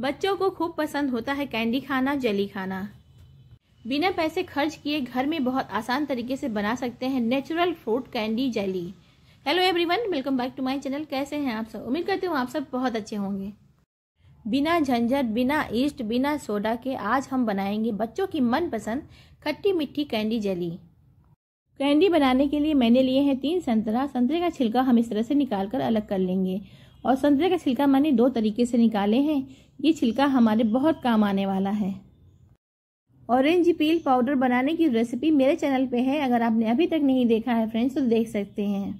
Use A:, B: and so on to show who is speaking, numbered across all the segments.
A: बच्चों को खूब पसंद होता है कैंडी खाना जली खाना बिना पैसे खर्च किए घर में बहुत आसान तरीके से बना सकते हैं natural fruit candy jelly hello everyone welcome back to my channel कैसे हैं आप सब उम्मीद करती हूँ आप सब बहुत अच्छे होंगे बिना झंझट बिना ईस्ट बिना सोडा के आज हम बनाएंगे बच्चों की मनपसंद खट्टी मिट्टी कैंडी जेली कैंडी बनाने के लिए मैंने लिए हैं तीन संतरा संतरे का छिलका हम इस तरह से निकाल कर अलग कर लेंगे और संतरे का छिलका मैंने दो तरीके से निकाले हैं ये छिलका हमारे बहुत काम आने वाला है ऑरेंज पील पाउडर बनाने की रेसिपी मेरे चैनल पे है अगर आपने अभी तक नहीं देखा है फ्रेंड्स तो देख सकते हैं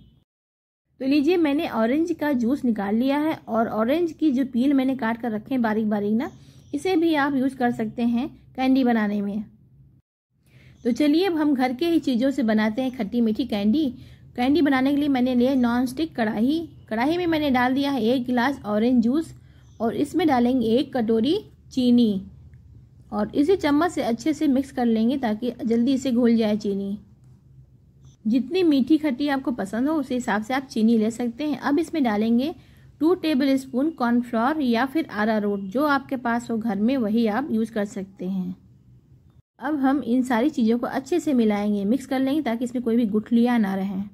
A: तो लीजिए मैंने ऑरेंज का जूस निकाल लिया है और ऑरेंज की जो पील मैंने काट कर रखे हैं बारीक बारीक ना इसे भी आप यूज़ कर सकते हैं कैंडी बनाने में तो चलिए अब हम घर के ही चीज़ों से बनाते हैं खट्टी मीठी कैंडी कैंडी बनाने के लिए मैंने लिए नॉन स्टिक कढ़ाई कढ़ाई में मैंने डाल दिया है एक गिलास ऑरेंज जूस और इसमें डालेंगे एक कटोरी चीनी और इसे चम्मच से अच्छे से मिक्स कर लेंगे ताकि जल्दी इसे घुल जाए चीनी जितनी मीठी खट्टी आपको पसंद हो उस हिसाब से आप चीनी ले सकते हैं अब इसमें डालेंगे टू टेबल स्पून कॉर्नफ्लोर या फिर आरा रोट जो आपके पास हो घर में वही आप यूज़ कर सकते हैं अब हम इन सारी चीज़ों को अच्छे से मिलाएंगे मिक्स कर लेंगे ताकि इसमें कोई भी गुठलियाँ ना रहें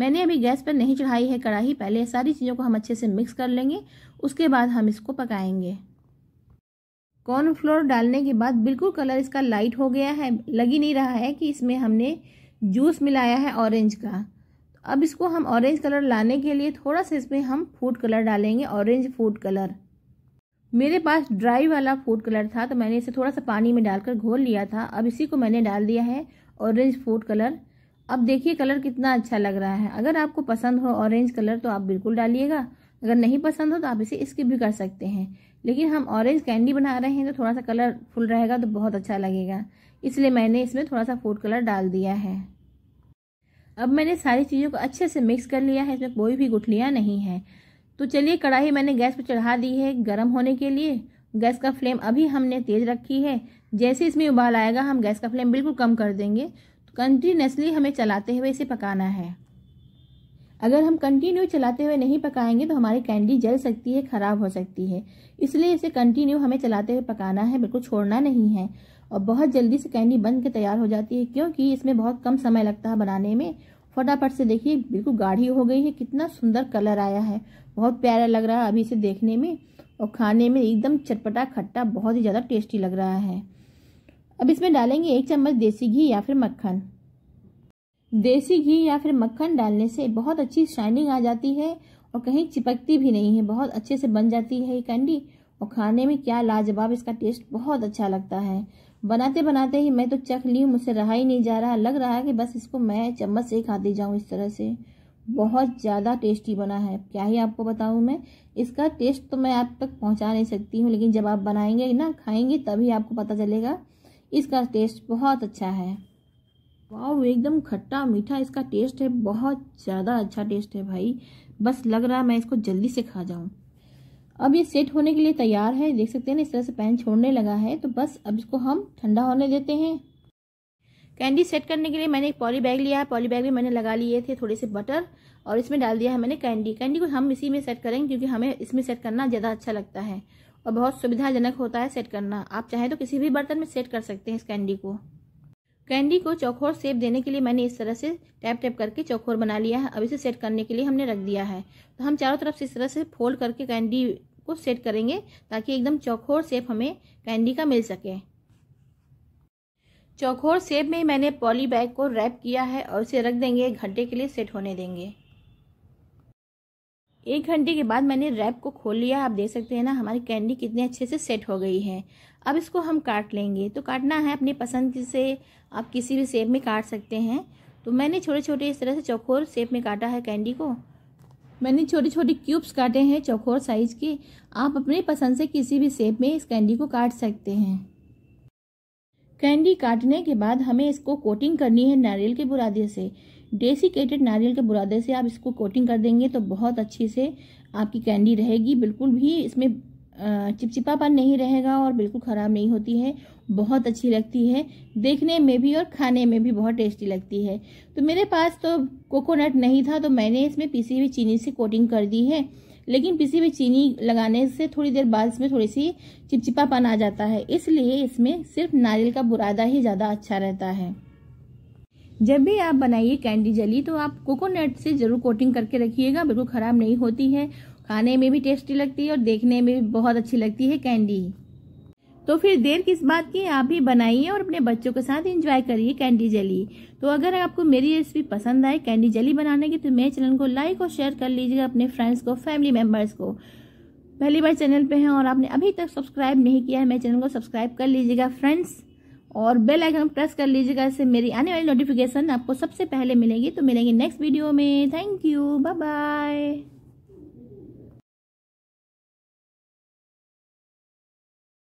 A: मैंने अभी गैस पर नहीं चढ़ाई है कढ़ाई पहले सारी चीज़ों को हम अच्छे से मिक्स कर लेंगे उसके बाद हम इसको पकाएंगे कॉर्नफ्लोर डालने के बाद बिल्कुल कलर इसका लाइट हो गया है लग ही नहीं रहा है कि इसमें हमने जूस मिलाया है ऑरेंज का अब इसको हम ऑरेंज कलर लाने के लिए थोड़ा सा इसमें हम फूड कलर डालेंगे ऑरेंज फूड कलर मेरे पास ड्राई वाला फूड कलर था तो मैंने इसे थोड़ा सा पानी में डालकर घोल लिया था अब इसी को मैंने डाल दिया है ऑरेंज फूड कलर अब देखिए कलर कितना अच्छा लग रहा है अगर आपको पसंद हो ऑरेंज कलर तो आप बिल्कुल डालिएगा अगर नहीं पसंद हो तो आप इसे स्किप भी कर सकते हैं लेकिन हम ऑरेंज कैंडी बना रहे हैं तो थोड़ा सा कलर फुल रहेगा तो बहुत अच्छा लगेगा इसलिए मैंने इसमें थोड़ा सा फूड कलर डाल दिया है अब मैंने सारी चीज़ों को अच्छे से मिक्स कर लिया है इसमें कोई भी गुठलियाँ नहीं है तो चलिए कढ़ाई मैंने गैस पर चढ़ा दी है गर्म होने के लिए गैस का फ्लेम अभी हमने तेज़ रखी है जैसे इसमें उबाल आएगा हम गैस का फ्लेम बिल्कुल कम कर देंगे कंटिन्यूसली हमें चलाते हुए इसे पकाना है अगर हम कंटिन्यू चलाते हुए नहीं पकाएंगे तो हमारी कैंडी जल सकती है ख़राब हो सकती है इसलिए इसे कंटिन्यू हमें चलाते हुए पकाना है बिल्कुल छोड़ना नहीं है और बहुत जल्दी से कैंडी बन के तैयार हो जाती है क्योंकि इसमें बहुत कम समय लगता है बनाने में फटाफट से देखिए बिल्कुल गाढ़ी हो गई है कितना सुंदर कलर आया है बहुत प्यारा लग रहा है अभी इसे देखने में और खाने में एकदम चटपटा खट्टा बहुत ही ज़्यादा टेस्टी लग रहा है अब इसमें डालेंगे एक चम्मच देसी घी या फिर मक्खन देसी घी या फिर मक्खन डालने से बहुत अच्छी शाइनिंग आ जाती है और कहीं चिपकती भी नहीं है बहुत अच्छे से बन जाती है ये कैंडी और खाने में क्या लाजवाब इसका टेस्ट बहुत अच्छा लगता है बनाते बनाते ही मैं तो चख ली हूँ मुझसे रहा ही नहीं जा रहा लग रहा है कि बस इसको मैं चम्मच से ही खाती जाऊँ इस तरह से बहुत ज़्यादा टेस्टी बना है क्या ही आपको बताऊँ मैं इसका टेस्ट तो मैं आप तक पहुँचा नहीं सकती हूँ लेकिन जब आप बनाएंगे ना खाएंगे तभी आपको पता चलेगा इसका टेस्ट बहुत अच्छा है वाओ एकदम खट्टा मीठा इसका टेस्ट है बहुत ज़्यादा अच्छा टेस्ट है भाई बस लग रहा है मैं इसको जल्दी से खा जाऊँ अब ये सेट होने के लिए तैयार है देख सकते हैं ना इस तरह से पैन छोड़ने लगा है तो बस अब इसको हम ठंडा होने देते हैं कैंडी सेट करने के लिए मैंने एक पॉली बैग लिया है पॉली बैग में मैंने लगा लिए थे थोड़े से बटर और इसमें डाल दिया है मैंने कैंडी कैंडी को हम इसी में सेट करेंगे क्योंकि हमें इसमें सेट करना ज़्यादा अच्छा लगता है और बहुत सुविधाजनक होता है सेट करना आप चाहें तो किसी भी बर्तन में सेट कर सकते हैं इस कैंडी को कैंडी को चौखोर सेप देने के लिए मैंने इस तरह से टैप टैप करके चौखोर बना लिया है अब इसे सेट करने के लिए हमने रख दिया है तो हम चारों तरफ से इस तरह से फोल्ड करके कैंडी को सेट करेंगे ताकि एकदम चौखोर सेप हमें कैंडी का मिल सके चौखोर सेप में मैंने पॉली बैग को रैप किया है और इसे रख देंगे एक घंटे के लिए सेट होने देंगे एक घंटे के बाद मैंने रैप को खोल लिया आप देख सकते हैं ना हमारी कैंडी कितने अच्छे से सेट हो गई है अब इसको हम काट लेंगे तो काटना है अपनी पसंद से आप किसी भी सेप में काट सकते हैं तो मैंने छोटे छोटे इस तरह से चौकोर सेप में काटा है कैंडी को मैंने छोटे छोटे क्यूब्स काटे हैं चौकोर साइज़ के आप अपने पसंद से किसी भी सेप में इस कैंडी को काट सकते हैं कैंडी काटने के बाद हमें इसको कोटिंग करनी है नारियल के बुरादे से डेसिकेटेड नारियल के बुरादे से आप इसको कोटिंग कर देंगे तो बहुत अच्छी से आपकी कैंडी रहेगी बिल्कुल भी इसमें चिपचिपापन नहीं रहेगा और बिल्कुल ख़राब नहीं होती है बहुत अच्छी लगती है देखने में भी और खाने में भी बहुत टेस्टी लगती है तो मेरे पास तो कोकोनट नहीं था तो मैंने इसमें पीसी हुई चीनी से कोटिंग कर दी है लेकिन पीसी हुई चीनी लगाने से थोड़ी देर बाद इसमें थोड़ी सी चिपचिपापन आ जाता है इसलिए इसमें सिर्फ नारियल का बुरादा ही ज़्यादा अच्छा रहता है जब भी आप बनाइए कैंडी जली तो आप कोकोनट से ज़रूर कोटिंग करके रखिएगा बिल्कुल ख़राब नहीं होती है खाने में भी टेस्टी लगती है और देखने में भी बहुत अच्छी लगती है कैंडी तो फिर देर किस बात की आप भी बनाइए और अपने बच्चों के साथ एंजॉय करिए कैंडी जली तो अगर आपको मेरी रेसिपी पसंद आए कैंडी जली बनाने की तो मेरे चैनल को लाइक और शेयर कर लीजिएगा अपने फ्रेंड्स को फैमिली मेम्बर्स को पहली बार चैनल पे हैं और आपने अभी तक सब्सक्राइब नहीं किया है मेरे चैनल को सब्सक्राइब कर लीजिएगा फ्रेंड्स और बेल आइकन प्रेस कर लीजिएगा इससे मेरी आने वाली नोटिफिकेशन आपको सबसे पहले मिलेगी तो मिलेंगे नेक्स्ट वीडियो में थैंक यू बाय बाय